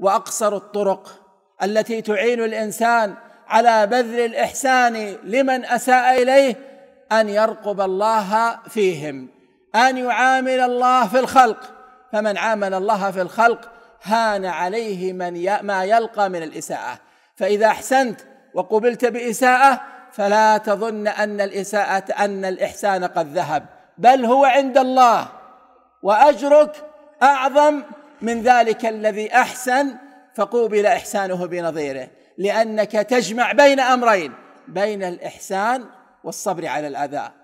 واقصر الطرق التي تعين الانسان على بذل الاحسان لمن اساء اليه ان يرقب الله فيهم ان يعامل الله في الخلق فمن عامل الله في الخلق هان عليه من ما يلقى من الاساءه فاذا احسنت وقبلت باساءه فلا تظن ان الاساءه ان الاحسان قد ذهب بل هو عند الله واجرك اعظم من ذلك الذي أحسن فقوبل إحسانه بنظيره لأنك تجمع بين أمرين بين الإحسان والصبر على الأذى